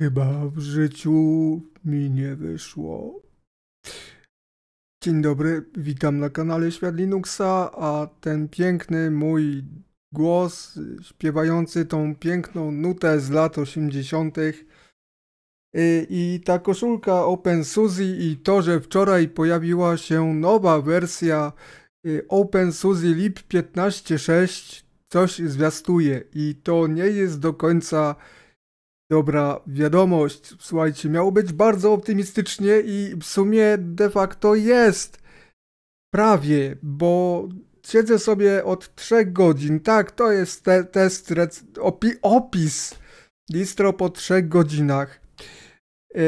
Chyba w życiu mi nie wyszło. Dzień dobry, witam na kanale Świat Linuxa, a ten piękny mój głos śpiewający tą piękną nutę z lat 80. Y, I ta koszulka OpenSUSE i to, że wczoraj pojawiła się nowa wersja y, OpenSUSE LIP 15.6 coś zwiastuje i to nie jest do końca Dobra wiadomość, słuchajcie, miało być bardzo optymistycznie i w sumie de facto jest. Prawie, bo siedzę sobie od 3 godzin. Tak, to jest te test, opi opis listro po 3 godzinach. E,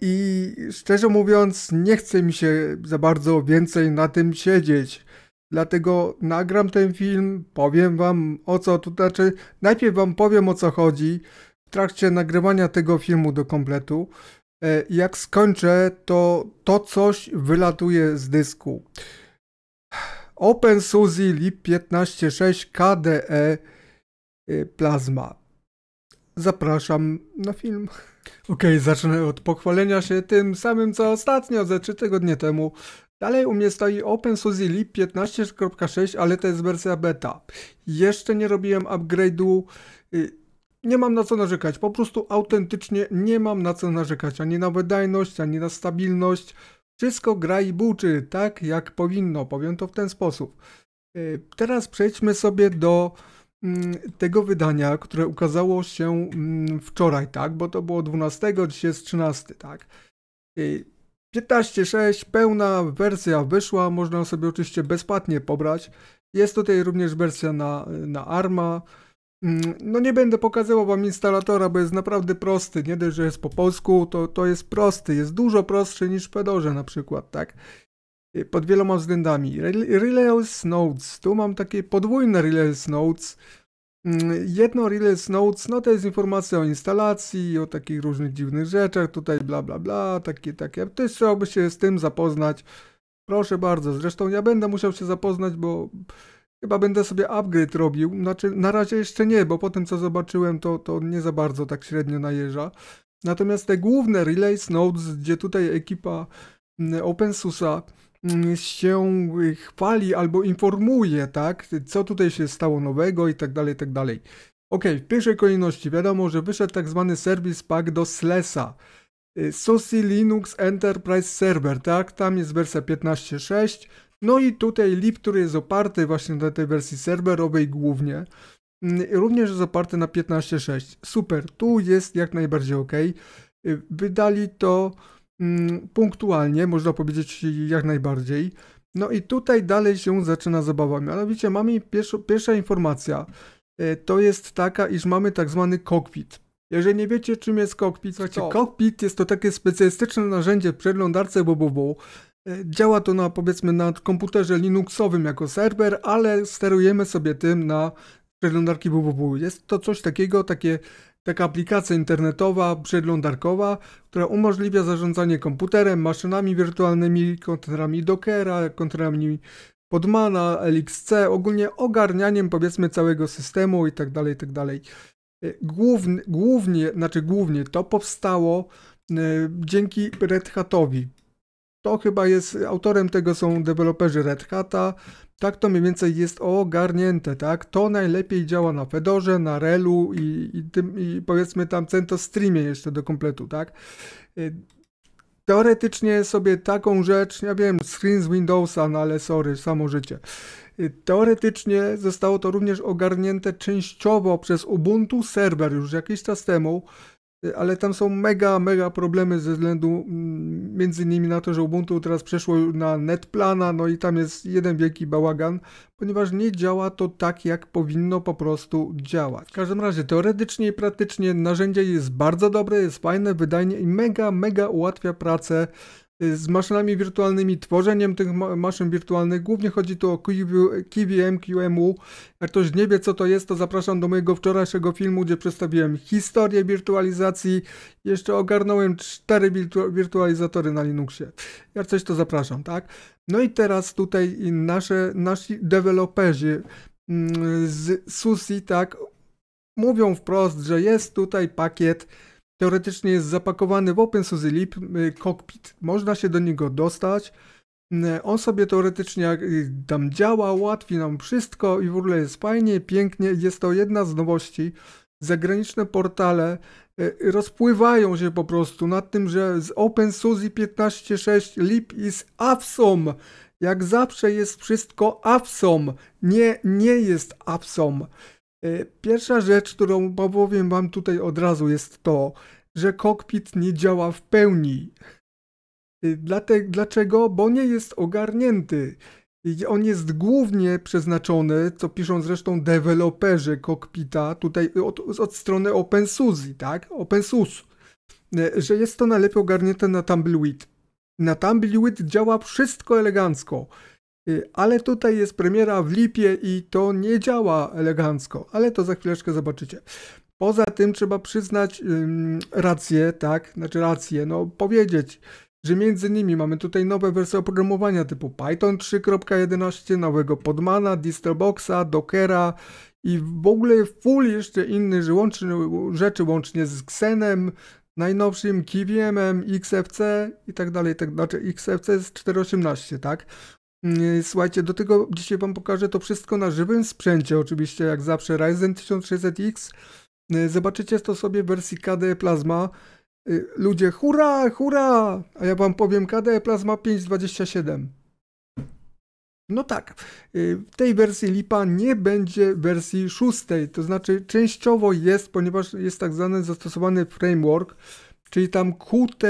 I szczerze mówiąc, nie chce mi się za bardzo więcej na tym siedzieć. Dlatego nagram ten film, powiem wam o co to znaczy. Najpierw wam powiem o co chodzi, w trakcie nagrywania tego filmu do kompletu. E, jak skończę, to to coś wylatuje z dysku. OpenSUSE LIP 156 KDE Plasma. Zapraszam na film. Okej, zacznę od pochwalenia się tym samym co ostatnio, ze 3 tygodnie temu. Dalej u mnie stoi OpenSUSE LIP 15.6, ale to jest wersja beta. Jeszcze nie robiłem upgrade'u y, nie mam na co narzekać, po prostu autentycznie nie mam na co narzekać, ani na wydajność, ani na stabilność. Wszystko gra i buczy, tak jak powinno, powiem to w ten sposób. E, teraz przejdźmy sobie do mm, tego wydania, które ukazało się mm, wczoraj, tak, bo to było 12, dzisiaj jest 13, tak. 15.6, e, pełna wersja wyszła, można sobie oczywiście bezpłatnie pobrać. Jest tutaj również wersja na, na ARMA, Mm, no nie będę pokazywał wam instalatora, bo jest naprawdę prosty. Nie dość, że jest po polsku, to, to jest prosty. Jest dużo prostszy niż w Fedorze na przykład, tak? Y, pod wieloma względami. Relays Notes. Tu mam takie podwójne Relays Notes. Mm, jedno Relays Notes. no to jest informacja o instalacji, o takich różnych dziwnych rzeczach, tutaj bla bla bla, takie, takie. Też trzeba by się z tym zapoznać. Proszę bardzo, zresztą ja będę musiał się zapoznać, bo Chyba będę sobie upgrade robił. Znaczy, na razie jeszcze nie, bo po tym co zobaczyłem, to, to nie za bardzo tak średnio najeża. Natomiast te główne Relays Nodes, gdzie tutaj ekipa mm, OpenSUSA mm, się chwali albo informuje, tak, co tutaj się stało nowego i tak dalej, i tak dalej. Ok, w pierwszej kolejności wiadomo, że wyszedł tak zwany Service Pack do Slesa. Y, SUSE Linux Enterprise Server, tak, tam jest wersja 15.6. No i tutaj lip, który jest oparty właśnie na tej wersji serwerowej głównie, mm, również jest oparty na 15.6. Super, tu jest jak najbardziej ok. Wydali to mm, punktualnie, można powiedzieć jak najbardziej. No i tutaj dalej się zaczyna zabawa. Mianowicie mamy pierwszo, pierwsza informacja. Y, to jest taka, iż mamy tak zwany kokpit. Jeżeli nie wiecie czym jest kokpit, słuchajcie, to... kokpit jest to takie specjalistyczne narzędzie w przeglądarce www. E, działa to na powiedzmy na komputerze Linuxowym jako serwer, ale sterujemy sobie tym na przeglądarki www. Jest to coś takiego, takie, taka aplikacja internetowa, przeglądarkowa, która umożliwia zarządzanie komputerem, maszynami wirtualnymi, kontenerami Dockera, kontenerami Podmana, LXC, ogólnie ogarnianiem powiedzmy całego systemu itd. Tak itd. Tak e, głównie, głównie, znaczy głównie to powstało e, dzięki Red Hatowi. To chyba jest, autorem tego są deweloperzy Red Hata. Tak to mniej więcej jest ogarnięte, tak? To najlepiej działa na Fedorze, na Relu i, i, tym, i powiedzmy tam CentOS Streamie jeszcze do kompletu, tak? Y, teoretycznie sobie taką rzecz, ja wiem, screen z Windowsa, no ale sorry, samo życie. Y, teoretycznie zostało to również ogarnięte częściowo przez Ubuntu Server już jakiś czas temu, Y, ale tam są mega, mega problemy ze względu mm, między innymi na to, że Ubuntu teraz przeszło na NetPlana, no i tam jest jeden wielki bałagan, ponieważ nie działa to tak, jak powinno po prostu działać. W każdym razie, teoretycznie i praktycznie narzędzie jest bardzo dobre, jest fajne, wydajne i mega, mega ułatwia pracę Y, z maszynami wirtualnymi, tworzeniem tych maszyn wirtualnych. Głównie chodzi tu o kvm QMU. Jak ktoś nie wie, co to jest, to zapraszam do mojego wczorajszego filmu, gdzie przedstawiłem historię wirtualizacji. Jeszcze ogarnąłem cztery wirtu wirtualizatory na Linuxie. Jak coś, to zapraszam, tak? No i teraz tutaj nasze, nasi deweloperzy mm, z SUSI, tak, mówią wprost, że jest tutaj pakiet teoretycznie jest zapakowany w OpenSUSE Lib y, cockpit, można się do niego dostać. Y, on sobie teoretycznie y, tam działa, łatwi nam wszystko i w ogóle jest fajnie, pięknie. Jest to jedna z nowości. Zagraniczne portale rozpływają się po prostu nad tym, że z OpenSUSE 15.6 lib is awesome. Jak zawsze jest wszystko awesome. Nie, nie jest awesome. Y, pierwsza rzecz, którą powiem Wam tutaj od razu, jest to, że kokpit nie działa w pełni. Y, dlaczego? Bo nie jest ogarnięty. On jest głównie przeznaczony, co piszą zresztą deweloperzy kokpita, tutaj od, od strony OpenSUSE, tak? OpenSUSE, y, że jest to najlepiej ogarnięte na Tumbleweed. Na Tumbleweed działa wszystko elegancko. Y, ale tutaj jest premiera w lipie i to nie działa elegancko, ale to za chwileczkę zobaczycie. Poza tym trzeba przyznać ym, rację, tak, znaczy rację, no powiedzieć, że między innymi mamy tutaj nowe wersje oprogramowania typu Python 3.11, nowego Podmana, Distroboxa, Dockera i w ogóle full jeszcze innych rzeczy łącznie z Xenem, najnowszym KVM-em, XFC i tak dalej, tak, znaczy XFC z 4.18, tak? Mm, słuchajcie, do tego dzisiaj Wam pokażę to wszystko na żywym sprzęcie, oczywiście jak zawsze Ryzen 1600X. Y, zobaczycie to sobie w wersji KDE Plasma. Y, ludzie, hurra, hurra! A ja Wam powiem KDE Plasma 527. No tak, y, w tej wersji Lipa nie będzie wersji szóstej, to znaczy częściowo jest, ponieważ jest tak zwany zastosowany framework, czyli tam QT,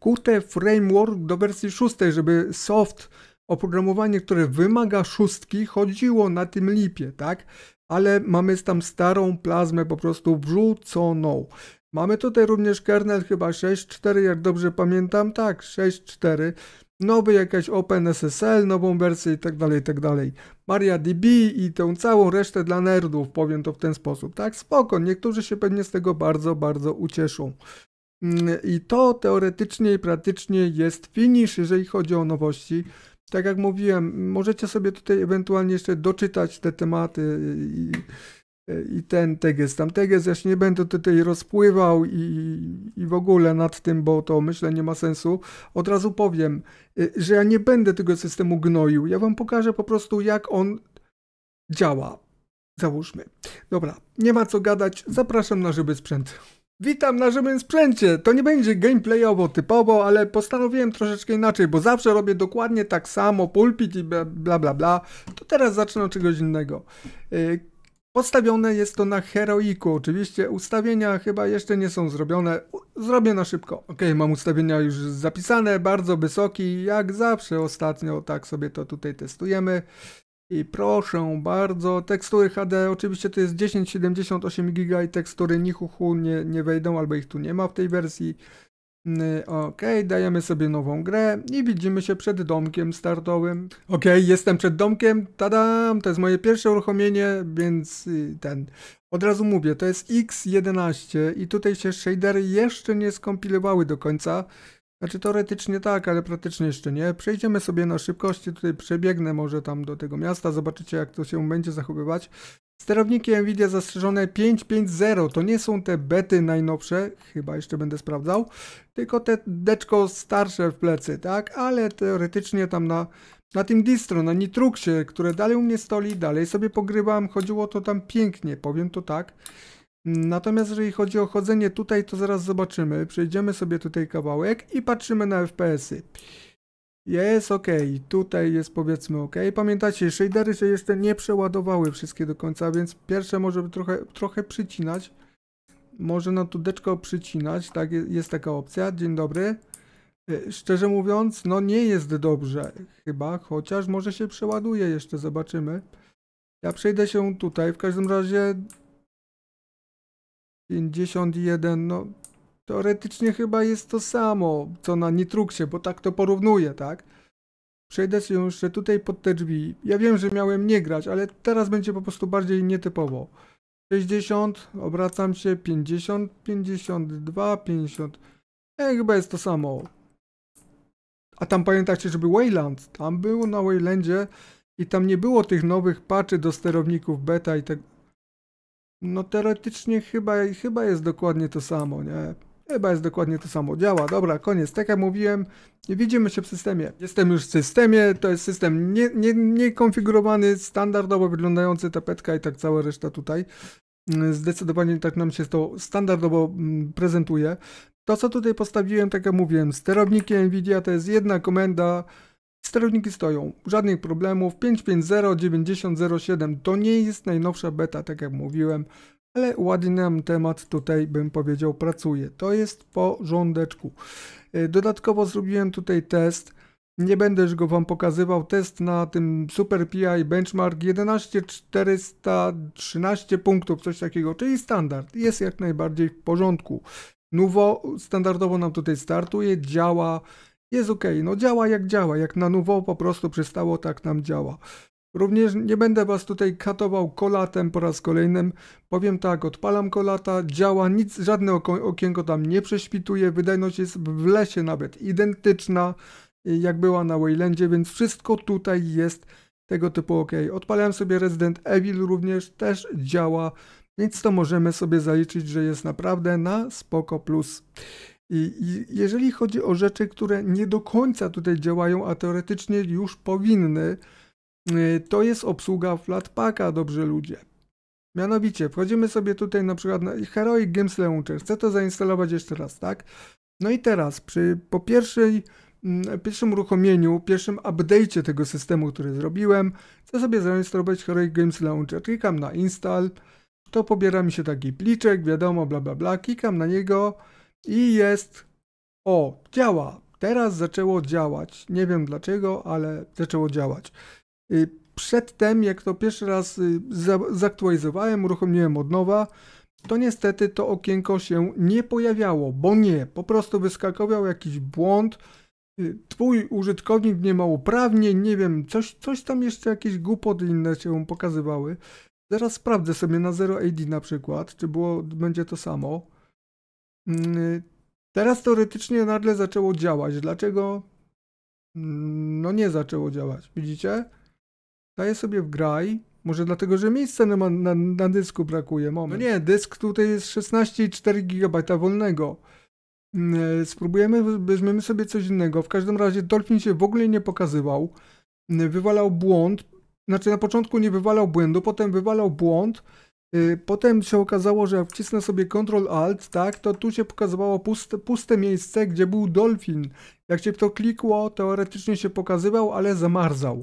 QT framework do wersji szóstej, żeby soft oprogramowanie, które wymaga szóstki, chodziło na tym lipie, tak? Ale mamy tam starą plazmę po prostu wrzuconą. Mamy tutaj również kernel chyba 6.4, jak dobrze pamiętam, tak, 6.4 nowy jakaś OpenSSL, nową wersję i tak dalej, i tak dalej. MariaDB i tę całą resztę dla nerdów, powiem to w ten sposób, tak? Spoko, niektórzy się pewnie z tego bardzo, bardzo ucieszą. Mm, I to teoretycznie i praktycznie jest finish, jeżeli chodzi o nowości tak jak mówiłem, możecie sobie tutaj ewentualnie jeszcze doczytać te tematy i, i ten teges Tam teges. ja się nie będę tutaj rozpływał i, i w ogóle nad tym, bo to myślę nie ma sensu. Od razu powiem, y, że ja nie będę tego systemu gnoił. Ja wam pokażę po prostu jak on działa. Załóżmy. Dobra, nie ma co gadać. Zapraszam na żywy sprzęt. Witam na żywym sprzęcie! To nie będzie gameplayowo typowo, ale postanowiłem troszeczkę inaczej, bo zawsze robię dokładnie tak samo, pulpit i bla bla bla. To teraz zacznę od czegoś innego. Y, Postawione jest to na heroiku, oczywiście ustawienia chyba jeszcze nie są zrobione, zrobię na szybko. Ok, mam ustawienia już zapisane, bardzo wysoki, jak zawsze ostatnio tak sobie to tutaj testujemy. I proszę bardzo, tekstury HD, oczywiście to jest 1078 GB i tekstury nichuchu nie, nie wejdą, albo ich tu nie ma w tej wersji. Mm, ok, dajemy sobie nową grę i widzimy się przed domkiem startowym. Ok, jestem przed domkiem, tadam, to jest moje pierwsze uruchomienie, więc y, ten... Od razu mówię, to jest X11 i tutaj się shadery jeszcze nie skompilowały do końca. Znaczy teoretycznie tak, ale praktycznie jeszcze nie. Przejdziemy sobie na szybkości, tutaj przebiegnę może tam do tego miasta, zobaczycie jak to się będzie zachowywać. Sterowniki Nvidia zastrzeżone 5.5.0 to nie są te bety najnowsze, chyba jeszcze będę sprawdzał, tylko te deczko starsze w plecy, tak? Ale teoretycznie tam na, na tym distro, na Nitruxie, które dalej u mnie stoi, dalej sobie pogrywam, chodziło to tam pięknie, powiem to tak. Natomiast jeżeli chodzi o chodzenie tutaj, to zaraz zobaczymy. Przejdziemy sobie tutaj kawałek i patrzymy na FPS-y. Jest ok, tutaj jest powiedzmy ok. Pamiętacie, shadery się jeszcze nie przeładowały wszystkie do końca, więc pierwsze może trochę, trochę przycinać. Może na tudeczko przycinać, tak, jest taka opcja. Dzień dobry. E, szczerze mówiąc, no nie jest dobrze chyba, chociaż może się przeładuje jeszcze, zobaczymy. Ja przejdę się tutaj, w każdym razie 51, no teoretycznie chyba jest to samo, co na Nitruxie, bo tak to porównuję, tak? Przejdę się jeszcze tutaj pod te drzwi. Ja wiem, że miałem nie grać, ale teraz będzie po prostu bardziej nietypowo. 60, obracam się, 50, 52, 50. E, chyba jest to samo. A tam pamiętacie, żeby Wayland, tam był na Waylandzie i tam nie było tych nowych paczy do sterowników beta i tak no teoretycznie chyba, chyba jest dokładnie to samo, nie? Chyba jest dokładnie to samo. Działa, dobra, koniec. Tak jak mówiłem, widzimy się w systemie. Jestem już w systemie, to jest system niekonfigurowany, nie, nie standardowo wyglądający, tapetka i tak cała reszta tutaj. Zdecydowanie tak nam się to standardowo mm, prezentuje. To co tutaj postawiłem, tak jak mówiłem, sterownikiem Nvidia to jest jedna komenda, Sterowniki stoją, żadnych problemów, 5.5.0.90.07 to nie jest najnowsza beta, tak jak mówiłem, ale ładny nam temat tutaj, bym powiedział, pracuje. To jest po rządeczku. E, dodatkowo zrobiłem tutaj test, nie będę już go Wam pokazywał. Test na tym Super PI Benchmark 11413 punktów, coś takiego, czyli standard. Jest jak najbardziej w porządku. Nuwo standardowo nam tutaj startuje, działa, jest ok, no działa jak działa, jak na nowo po prostu przystało, tak nam działa. Również nie będę Was tutaj katował kolatem po raz kolejny. Powiem tak, odpalam kolata, działa, nic, żadne okienko tam nie prześwituje, wydajność jest w lesie nawet identyczna y, jak była na Waylandzie, więc wszystko tutaj jest tego typu ok. Odpalałem sobie Resident Evil również, też działa, więc to możemy sobie zaliczyć, że jest naprawdę na spoko plus. I, jeżeli chodzi o rzeczy, które nie do końca tutaj działają, a teoretycznie już powinny, y, to jest obsługa flatpaka, dobrzy ludzie. Mianowicie, wchodzimy sobie tutaj na przykład na Heroic Games Launcher. Chcę to zainstalować jeszcze raz, tak? No i teraz, przy, po pierwszej, mm, pierwszym uruchomieniu, pierwszym update'cie tego systemu, który zrobiłem, chcę sobie zainstalować Heroic Games Launcher. Klikam na Install, to pobiera mi się taki pliczek, wiadomo, bla bla bla, klikam na niego, i jest. O, działa. Teraz zaczęło działać. Nie wiem dlaczego, ale zaczęło działać. Y, przedtem, jak to pierwszy raz y, zaktualizowałem, uruchomiłem od nowa, to niestety to okienko się nie pojawiało, bo nie, po prostu wyskakował jakiś błąd. Y, twój użytkownik nie ma uprawnień, nie wiem, coś, coś tam jeszcze jakieś głupoty inne się pokazywały. Zaraz sprawdzę sobie na 0AD na przykład, czy było, będzie to samo. Mm, teraz teoretycznie nagle zaczęło działać. Dlaczego? Mm, no nie zaczęło działać. Widzicie? Daję sobie w graj. Może dlatego, że miejsca na, na, na dysku brakuje. Moment. No nie, dysk tutaj jest 16,4 GB wolnego. Mm, spróbujemy, weźmiemy sobie coś innego. W każdym razie Dolphin się w ogóle nie pokazywał. Wywalał błąd. Znaczy na początku nie wywalał błędu, potem wywalał błąd Y, potem się okazało, że jak wcisnę sobie Ctrl-Alt, tak, to tu się pokazywało puste, puste miejsce, gdzie był dolfin. Jak się to klikło, teoretycznie się pokazywał, ale zamarzał.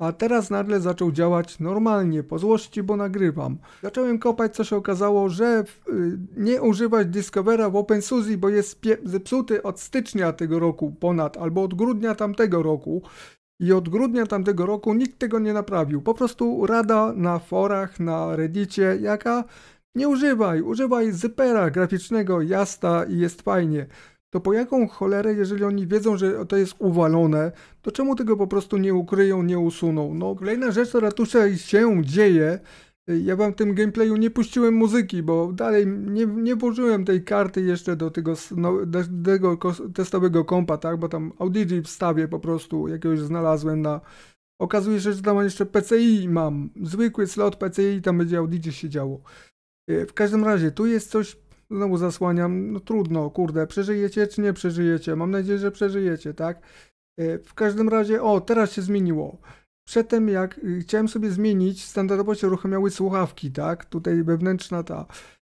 A teraz nagle zaczął działać normalnie, po złości, bo nagrywam. Zacząłem kopać, co się okazało, że y, nie używać Discovera w OpenSUSE, bo jest zepsuty od stycznia tego roku ponad, albo od grudnia tamtego roku. I od grudnia tamtego roku nikt tego nie naprawił. Po prostu rada na forach, na Reddicie, jaka nie używaj, używaj zypera graficznego, jasta i jest fajnie. To po jaką cholerę, jeżeli oni wiedzą, że to jest uwalone, to czemu tego po prostu nie ukryją, nie usuną? No, kolejna rzecz, która tu się dzieje, ja wam w tym gameplayu nie puściłem muzyki, bo dalej nie, nie włożyłem tej karty jeszcze do tego, no, do tego testowego kompa, tak? Bo tam Audigi wstawię po prostu, jakiegoś znalazłem na... Okazuje się, że tam jeszcze PCI mam, zwykły slot PCI, tam będzie Audigi się działo. E, w każdym razie, tu jest coś, znowu zasłaniam, no trudno, kurde, przeżyjecie czy nie przeżyjecie? Mam nadzieję, że przeżyjecie, tak? E, w każdym razie, o, teraz się zmieniło przedtem jak y, chciałem sobie zmienić, standardowo się uruchamiały słuchawki, tak? Tutaj wewnętrzna ta.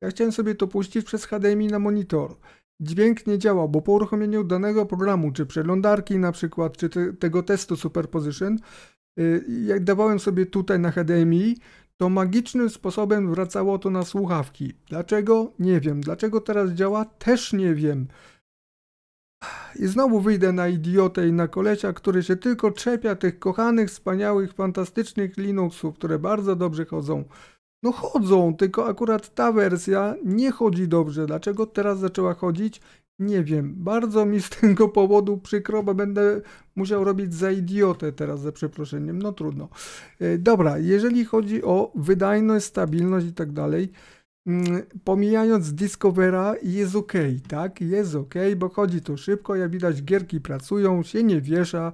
Ja chciałem sobie to puścić przez HDMI na monitor. Dźwięk nie działał, bo po uruchomieniu danego programu, czy przeglądarki na przykład, czy te, tego testu Superposition, y, jak dawałem sobie tutaj na HDMI, to magicznym sposobem wracało to na słuchawki. Dlaczego? Nie wiem. Dlaczego teraz działa? Też nie wiem. I znowu wyjdę na idiotę i na kolesia, który się tylko czepia tych kochanych, wspaniałych, fantastycznych Linuxów, które bardzo dobrze chodzą. No chodzą, tylko akurat ta wersja nie chodzi dobrze. Dlaczego teraz zaczęła chodzić? Nie wiem. Bardzo mi z tego powodu przykro, bo będę musiał robić za idiotę teraz, ze przeproszeniem. No trudno. E, dobra, jeżeli chodzi o wydajność, stabilność i tak dalej, Mm, pomijając Discovera jest ok, tak? Jest ok, bo chodzi tu szybko, jak widać gierki pracują, się nie wiesza.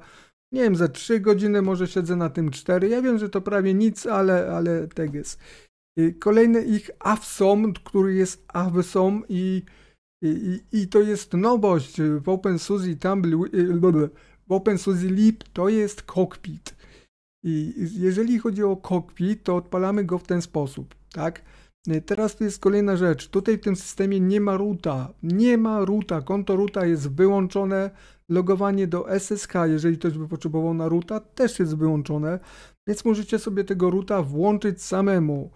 Nie wiem, za 3 godziny może siedzę na tym 4. Ja wiem, że to prawie nic, ale, ale tak jest. Y, kolejny ich Avsom, który jest Avsom i, i, i to jest nowość w OpenSUSE Tumble, y, w OpenSUSE Leap to jest kokpit. I jeżeli chodzi o kokpit, to odpalamy go w ten sposób, tak? Y, teraz tu jest kolejna rzecz. Tutaj w tym systemie nie ma ruta. Nie ma ruta. Konto ruta jest wyłączone. Logowanie do SSH, jeżeli ktoś by potrzebował na ruta, też jest wyłączone. Więc możecie sobie tego ruta włączyć samemu.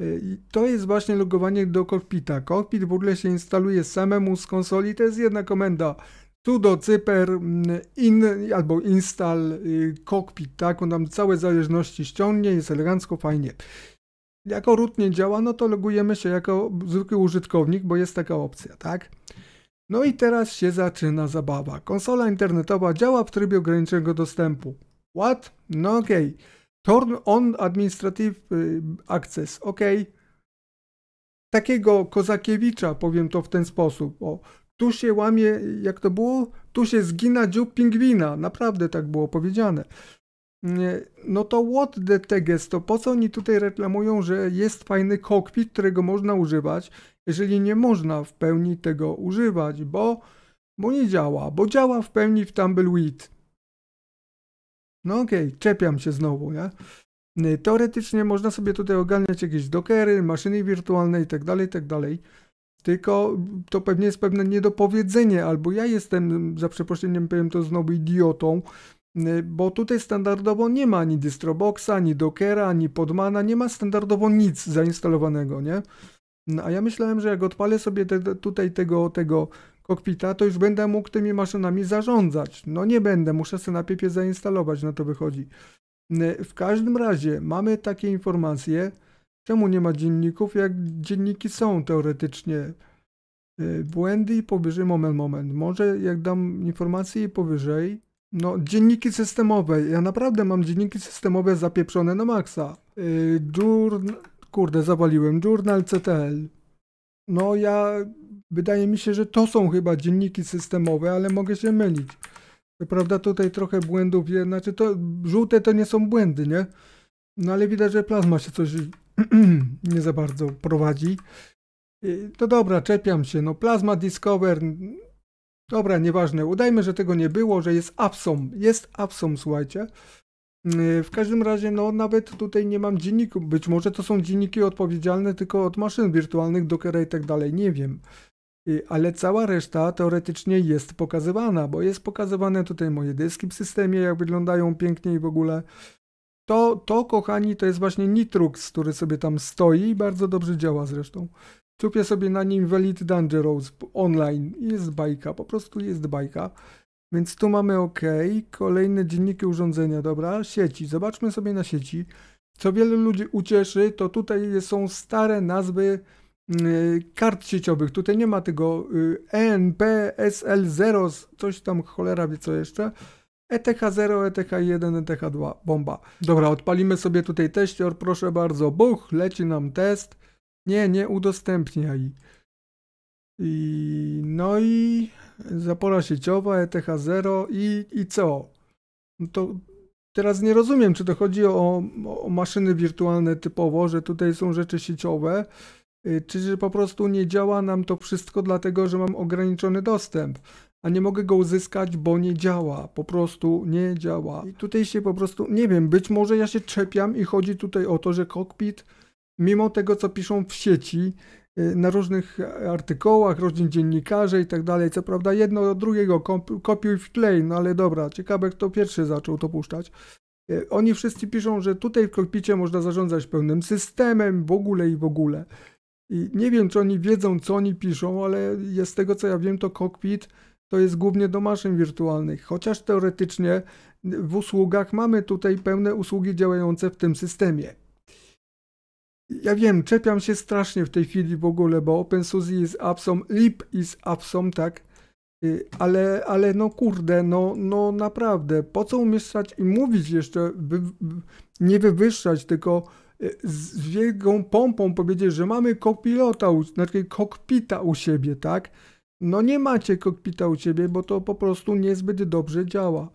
Y, I to jest właśnie logowanie do kokpita. Kokpit w ogóle się instaluje samemu z konsoli. To jest jedna komenda. Sudo cyper mm, in, albo install cockpit, y, tak? On tam całe zależności ściągnie, jest elegancko, fajnie jako root nie działa, no to logujemy się jako zwykły użytkownik, bo jest taka opcja, tak? No i teraz się zaczyna zabawa. Konsola internetowa działa w trybie ograniczonego dostępu. What? No okej. Turn on administrative y, access. OK. Takiego Kozakiewicza, powiem to w ten sposób. O, tu się łamie, jak to było? Tu się zgina dziób pingwina. Naprawdę tak było powiedziane no to what the teges, to po co oni tutaj reklamują, że jest fajny kokpit, którego można używać, jeżeli nie można w pełni tego używać, bo, bo nie działa, bo działa w pełni w Tumbleweed. No okej, okay, czepiam się znowu, nie? Y, teoretycznie można sobie tutaj ogarniać jakieś dockery, maszyny wirtualne itd., tak itd., tak tylko to pewnie jest pewne niedopowiedzenie, albo ja jestem, za przeproszeniem powiem to znowu idiotą, Yy, bo tutaj standardowo nie ma ani distroboxa, ani dockera, ani podmana, nie ma standardowo nic zainstalowanego, nie? No, a ja myślałem, że jak odpalę sobie te, tutaj tego, tego kokpita, to już będę mógł tymi maszynami zarządzać. No nie będę, muszę sobie na piepie zainstalować, na to wychodzi. Yy, w każdym razie mamy takie informacje, czemu nie ma dzienników, jak dzienniki są teoretycznie. Yy, błędy i powyżej, moment, moment. Może jak dam informacje i powyżej, no, dzienniki systemowe. Ja naprawdę mam dzienniki systemowe zapieprzone na maksa. Yy, journal... Kurde, zawaliłem. Journal CTL. No, ja... Wydaje mi się, że to są chyba dzienniki systemowe, ale mogę się mylić. Prawda, tutaj trochę błędów, znaczy to żółte to nie są błędy, nie? No ale widać, że plazma się coś nie za bardzo prowadzi. Y, to dobra, czepiam się. No, plazma Discover Dobra, nieważne. Udajmy, że tego nie było, że jest absom. Jest absom, słuchajcie. Mm, y, w każdym razie, no nawet tutaj nie mam dzienników. Być może to są dzienniki odpowiedzialne tylko od maszyn wirtualnych, dockera i tak dalej, nie wiem. Y, ale cała reszta teoretycznie jest pokazywana, bo jest pokazywane tutaj moje dyski w systemie, jak wyglądają pięknie i w ogóle. To, to kochani, to jest właśnie Nitrux, który sobie tam stoi i bardzo dobrze działa zresztą. Czupię sobie na nim Valid Dangerous online. Jest bajka, po prostu jest bajka. Więc tu mamy OK. Kolejne dzienniki urządzenia, dobra. Sieci. Zobaczmy sobie na sieci. Co wielu ludzi ucieszy, to tutaj są stare nazwy mm, y, kart sieciowych. Tutaj nie ma tego ENP, y, SL0, coś tam cholera wie co jeszcze. ETH0, ETH1, ETH2, bomba. Dobra, odpalimy sobie tutaj teścior, proszę bardzo. Buch, leci nam test. Nie, nie udostępniaj. I, no i zapora sieciowa, ETH0 i, i co? No to teraz nie rozumiem, czy to chodzi o, o maszyny wirtualne typowo, że tutaj są rzeczy sieciowe, y, czy że po prostu nie działa nam to wszystko dlatego, że mam ograniczony dostęp, a nie mogę go uzyskać, bo nie działa, po prostu nie działa. I tutaj się po prostu, nie wiem, być może ja się czepiam i chodzi tutaj o to, że kokpit mimo tego, co piszą w sieci, y, na różnych artykułach, różni dziennikarzy i tak dalej. Co prawda jedno od drugiego kopiuj w klej, no ale dobra, ciekawe kto pierwszy zaczął to puszczać. Y, oni wszyscy piszą, że tutaj w kokpicie można zarządzać pełnym systemem, w ogóle i w ogóle. I nie wiem, czy oni wiedzą, co oni piszą, ale z tego, co ja wiem, to kokpit to jest głównie do maszyn wirtualnych. Chociaż teoretycznie w usługach mamy tutaj pełne usługi działające w tym systemie. Ja wiem, czepiam się strasznie w tej chwili w ogóle, bo OpenSUSE jest absom, lib jest absom, tak? Y, ale, ale no kurde, no, no naprawdę, po co umieszczać i mówić jeszcze, wy, nie wywyższać, tylko y, z wielką pompą powiedzieć, że mamy kopilota, znaczy kokpita u siebie, tak? No nie macie kokpita u siebie, bo to po prostu niezbyt dobrze działa.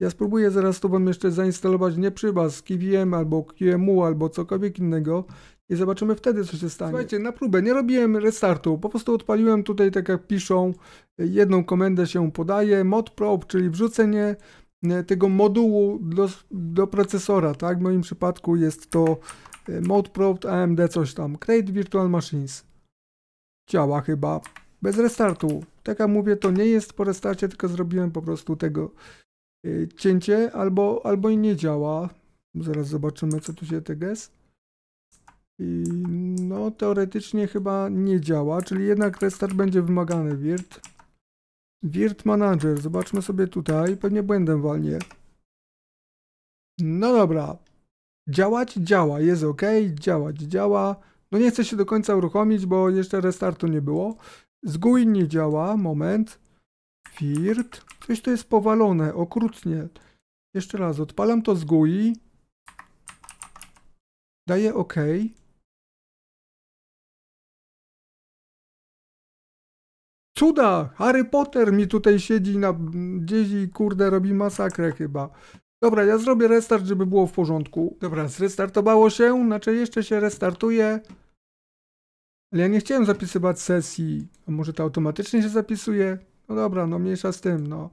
Ja spróbuję zaraz to wam jeszcze zainstalować nie przybas, KVM albo QMU albo cokolwiek innego, i zobaczymy wtedy, co się stanie. Słuchajcie, na próbę nie robiłem restartu, po prostu odpaliłem tutaj, tak jak piszą, jedną komendę się podaje, mod probe, czyli wrzucenie e, tego modułu do, do procesora, tak? W moim przypadku jest to e, mod probe AMD coś tam, create virtual machines. Działa chyba bez restartu. Tak jak mówię, to nie jest po restarcie, tylko zrobiłem po prostu tego e, cięcie, albo, albo i nie działa. Zaraz zobaczymy, co tu się tego jest no, teoretycznie chyba nie działa, czyli jednak restart będzie wymagany. Wirt. Wirt Manager. Zobaczmy sobie tutaj. Pewnie błędem walnie. No dobra. Działać działa. Jest ok. Działać działa. No nie chcę się do końca uruchomić, bo jeszcze restartu nie było. Zgój nie działa. Moment. Wirt. Coś to jest powalone. Okrutnie. Jeszcze raz. Odpalam to z GUI. Daję OK. cuda, Harry Potter mi tutaj siedzi na gdzieś i kurde robi masakrę chyba. Dobra, ja zrobię restart, żeby było w porządku. Dobra, zrestartowało się, znaczy jeszcze się restartuje. Ale ja nie chciałem zapisywać sesji. A może to automatycznie się zapisuje? No dobra, no mniejsza z tym, no.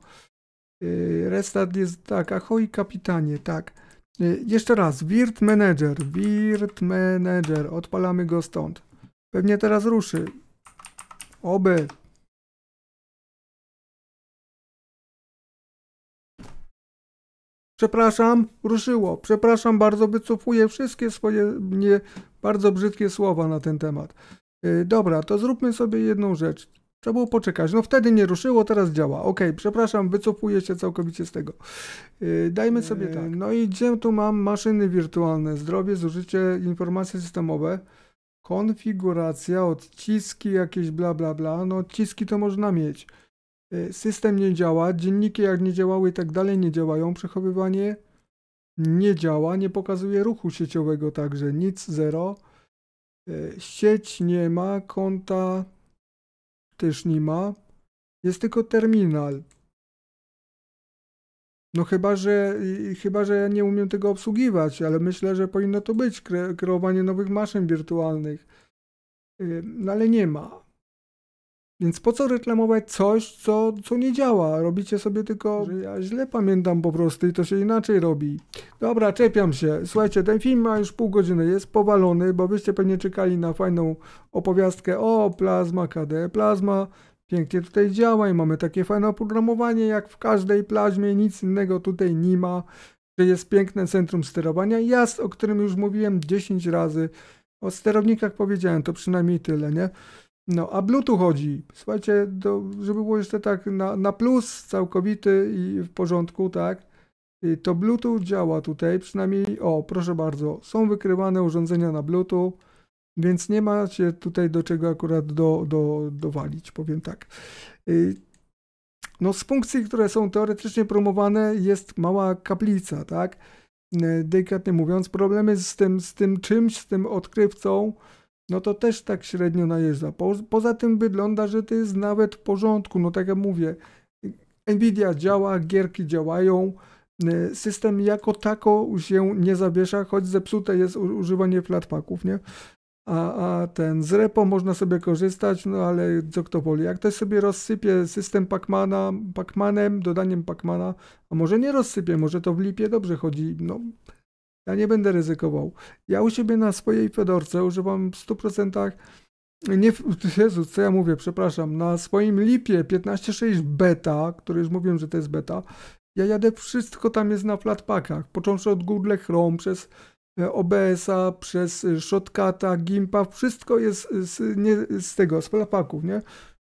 Y, restart jest tak, ahoj kapitanie, tak. Y, jeszcze raz, Wirt Manager, Wirt Manager, odpalamy go stąd. Pewnie teraz ruszy. Oby. Przepraszam, ruszyło. Przepraszam bardzo, wycofuję wszystkie swoje nie, bardzo brzydkie słowa na ten temat. Yy, dobra, to zróbmy sobie jedną rzecz. Trzeba było poczekać. No wtedy nie ruszyło, teraz działa. Ok, przepraszam, wycofuję się całkowicie z tego. Yy, dajmy e, sobie tak. No i gdzie tu mam maszyny wirtualne? Zdrowie, zużycie, informacje systemowe, konfiguracja, odciski jakieś bla bla bla. No odciski to można mieć. Y, system nie działa, dzienniki jak nie działały i tak dalej nie działają, przechowywanie nie działa, nie pokazuje ruchu sieciowego także, nic, zero. Y, sieć nie ma, konta też nie ma. Jest tylko terminal. No chyba, że y, chyba, że ja nie umiem tego obsługiwać, ale myślę, że powinno to być kre kreowanie nowych maszyn wirtualnych. No ale nie ma. Więc po co reklamować coś, co, co nie działa? Robicie sobie tylko, że ja źle pamiętam po prostu i to się inaczej robi. Dobra, czepiam się. Słuchajcie, ten film ma już pół godziny, jest powalony, bo byście pewnie czekali na fajną opowiastkę o plazma KD. Plazma pięknie tutaj działa i mamy takie fajne oprogramowanie jak w każdej plaźmie, nic innego tutaj nie ma. Że jest piękne centrum sterowania jazd, o którym już mówiłem 10 razy. O sterownikach powiedziałem to przynajmniej tyle, nie? No, a Bluetooth chodzi. Słuchajcie, żeby było jeszcze tak na, na plus całkowity i w porządku, tak? Y, to Bluetooth działa tutaj, przynajmniej, o proszę bardzo, są wykrywane urządzenia na Bluetooth, więc nie macie tutaj do czego akurat do, do, dowalić, powiem tak. Y, no z funkcji, które są teoretycznie promowane jest mała kaplica, tak? Y, delikatnie mówiąc, problemy z tym, z tym czymś, z tym odkrywcą, no to też tak średnio najeżdża. Po, poza tym wygląda, że to jest nawet w porządku. No tak jak mówię, Nvidia działa, gierki działają, e, system jako tako się nie zawiesza, choć zepsute jest używanie flatpaków, nie? A, a ten z repo można sobie korzystać, no ale co kto woli. Jak ktoś sobie rozsypie system Pacmana, Pacmanem, dodaniem Pacmana, a może nie rozsypie, może to w lipie dobrze chodzi, no ja nie będę ryzykował. Ja u siebie na swojej Fedorce używam w 100% nie, Jezu, co ja mówię, przepraszam, na swoim lipie 15.6 beta, który już mówiłem, że to jest beta, ja jadę wszystko tam jest na flatpakach, począwszy od Google Chrome, przez e, OBS-a, przez e, Shotcata, Gimpa, wszystko jest z, nie, z tego, z flatpaków, nie?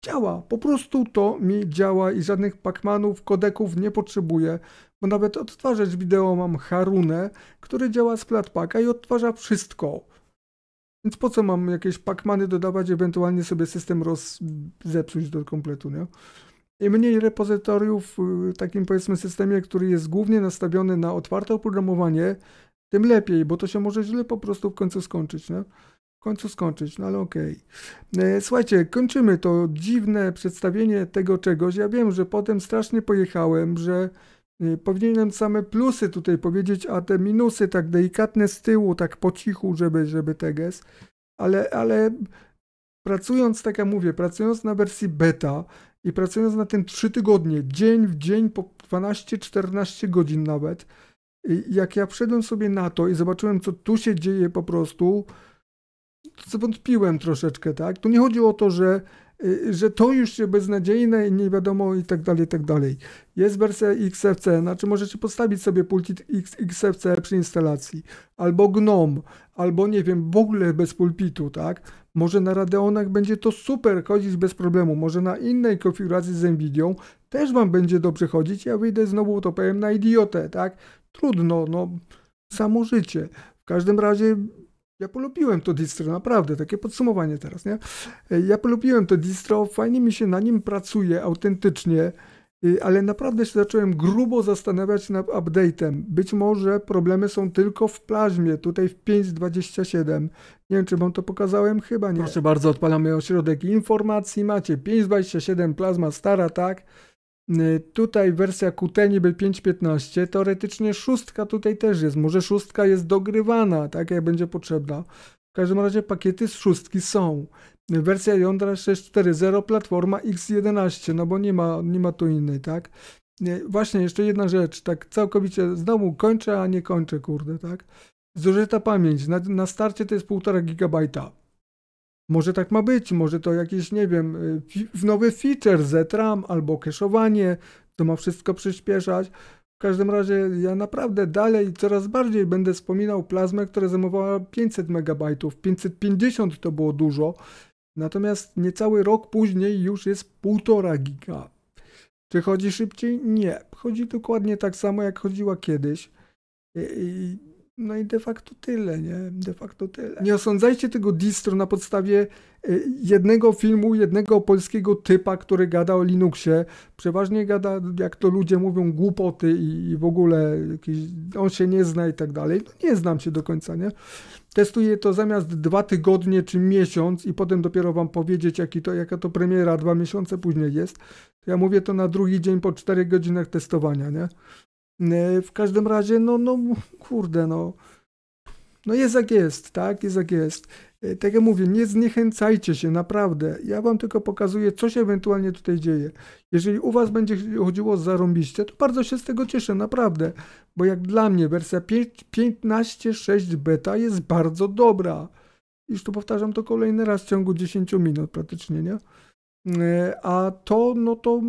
Działa, po prostu to mi działa i żadnych pacmanów, kodeków nie potrzebuję bo nawet odtwarzać wideo mam Harunę, który działa z Flatpaka i odtwarza wszystko. Więc po co mam jakieś Pacmany dodawać, ewentualnie sobie system roz... do kompletu, nie? I mniej repozytoriów w takim powiedzmy systemie, który jest głównie nastawiony na otwarte oprogramowanie, tym lepiej, bo to się może źle po prostu w końcu skończyć, nie? W końcu skończyć, no ale okej. Okay. E, słuchajcie, kończymy to dziwne przedstawienie tego czegoś. Ja wiem, że potem strasznie pojechałem, że Y, powinienem same plusy tutaj powiedzieć, a te minusy tak delikatne z tyłu, tak po cichu, żeby, żeby teges. Ale, ale pracując, tak jak mówię, pracując na wersji beta i pracując na tym 3 tygodnie, dzień w dzień po 12-14 godzin nawet, y, jak ja wszedłem sobie na to i zobaczyłem, co tu się dzieje po prostu, to wątpiłem troszeczkę, tak? Tu nie chodzi o to, że Y, że to już beznadziejne i nie wiadomo i tak dalej, i tak dalej. Jest wersja XFC, znaczy możecie postawić sobie pulpit XFC przy instalacji, albo GNOME, albo nie wiem, w ogóle bez pulpitu, tak? Może na Radeonach będzie to super chodzić bez problemu, może na innej konfiguracji z NVIDIA też Wam będzie dobrze chodzić, ja wyjdę znowu, to powiem, na idiotę, tak? Trudno, no, samo życie. W każdym razie ja polubiłem to distro, naprawdę, takie podsumowanie teraz, nie? E, ja polubiłem to distro, fajnie mi się na nim pracuje, autentycznie, e, ale naprawdę się zacząłem grubo zastanawiać nad update'em. Być może problemy są tylko w plazmie. tutaj w 5.27. Nie wiem, czy wam to pokazałem, chyba nie. Proszę bardzo, odpalamy ośrodek informacji, macie 5.27, plazma stara, tak? Y, tutaj wersja QT niby 5.15, teoretycznie szóstka tutaj też jest, może szóstka jest dogrywana, tak jak będzie potrzebna. W każdym razie pakiety z szóstki są. Wersja jądra 6.4.0, platforma X11, no bo nie ma, nie ma tu innej, tak? Y, właśnie, jeszcze jedna rzecz, tak całkowicie znowu kończę, a nie kończę, kurde, tak? Zużyta pamięć, na, na starcie to jest 1,5 GB. Może tak ma być, może to jakieś, nie wiem, y, nowy feature, tram albo keszowanie, to ma wszystko przyspieszać. W każdym razie ja naprawdę dalej coraz bardziej będę wspominał plazmę, która zajmowała 500 MB, 550 to było dużo, natomiast niecały rok później już jest 1,5 giga. Czy chodzi szybciej? Nie. Chodzi dokładnie tak samo, jak chodziła kiedyś. No i de facto tyle, nie? De facto tyle. Nie osądzajcie tego distro na podstawie y, jednego filmu, jednego polskiego typa, który gada o Linuxie. Przeważnie gada, jak to ludzie mówią, głupoty i, w ogóle on się nie zna i tak dalej. No nie znam się do końca, nie? Testuję to zamiast dwa tygodnie czy miesiąc i potem dopiero wam powiedzieć, jaki to, jaka to premiera dwa miesiące później jest. Ja mówię to na drugi dzień po czterech godzinach testowania, nie? E, w każdym razie, no, no kurde, no. No jest jak jest, tak? Jest jak jest. E, tak jak mówię, nie zniechęcajcie się, naprawdę. Ja wam tylko pokazuję, co się ewentualnie tutaj dzieje. Jeżeli u was będzie chodziło o zarąbiście, to bardzo się z tego cieszę, naprawdę. Bo jak dla mnie wersja 15.6 beta jest bardzo dobra. Już tu powtarzam to kolejny raz w ciągu 10 minut praktycznie, nie? E, a to, no to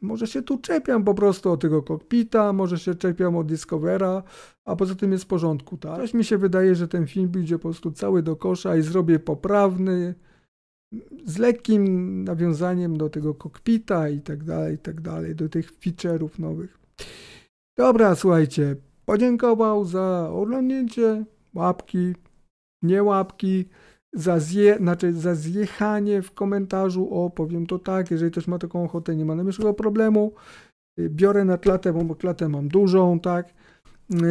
może się tu czepiam po prostu o tego kokpita, może się czepiam o Discovera, a poza tym jest w porządku, tak? tak? Coś mi się wydaje, że ten film będzie po prostu cały do kosza i zrobię poprawny, z lekkim nawiązaniem do tego kokpita i tak dalej, i tak dalej, do tych feature'ów nowych. Dobra, słuchajcie, podziękował za oglądnięcie, łapki, nie łapki za, zje, znaczy za zjechanie w komentarzu, o powiem to tak, jeżeli ktoś ma taką ochotę, nie ma najmniejszego problemu, y, biorę na klatę, bo klatę mam dużą, tak.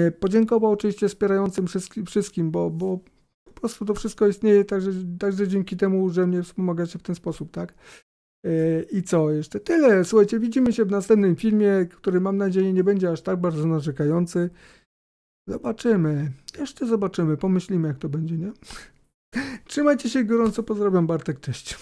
Y, podziękował oczywiście wspierającym wszystkim, bo, bo po prostu to wszystko istnieje, także, także dzięki temu, że mnie wspomagacie w ten sposób, tak. Y, I co jeszcze? Tyle. Słuchajcie, widzimy się w następnym filmie, który mam nadzieję nie będzie aż tak bardzo narzekający. Zobaczymy. Jeszcze zobaczymy. Pomyślimy, jak to będzie, nie? Trzymajcie się gorąco, pozdrawiam Bartek, cześć.